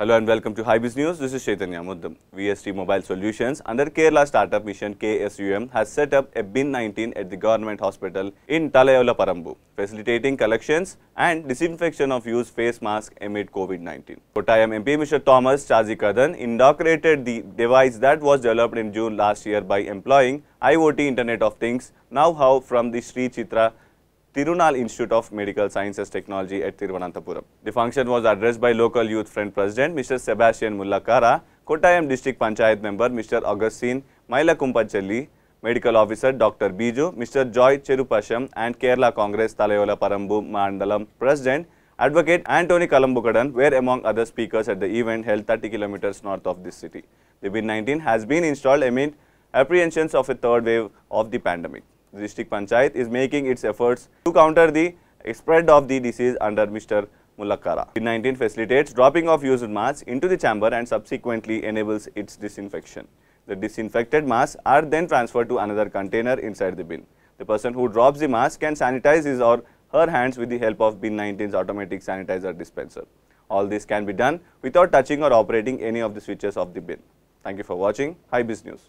Hello and welcome to High News. This is Chaitanya Muddam. VST Mobile Solutions under Kerala Startup Mission KSUM has set up a bin 19 at the government hospital in Talayola Parambu, facilitating collections and disinfection of used face masks amid COVID-19. Kottayam MP Mr. Thomas Chazi Kadhan inaugurated the device that was developed in June last year by employing IoT Internet of Things, now how from the Sri Chitra Tirunal Institute of Medical Sciences Technology at Thiruvananthapuram. The function was addressed by local youth friend president Mr. Sebastian Mullakara, Kottayam district panchayat member Mr. Augustine Mailakumpachelli, medical officer Dr. Biju, Mr. Joy Cherupasham and Kerala Congress Talayola Parambu Mandalam president Advocate Antony Kalambukadan were among other speakers at the event held 30 kilometers north of this city. The BIN-19 has been installed amid apprehensions of a third wave of the pandemic. The district panchayat is making its efforts to counter the spread of the disease under Mr. Mulakkara. COVID-19 facilitates dropping of used masks into the chamber and subsequently enables its disinfection. The disinfected masks are then transferred to another container inside the bin. The person who drops the mask can sanitize his or her hands with the help of bin 19's automatic sanitizer dispenser. All this can be done without touching or operating any of the switches of the bin. Thank you for watching. Hi Biz News.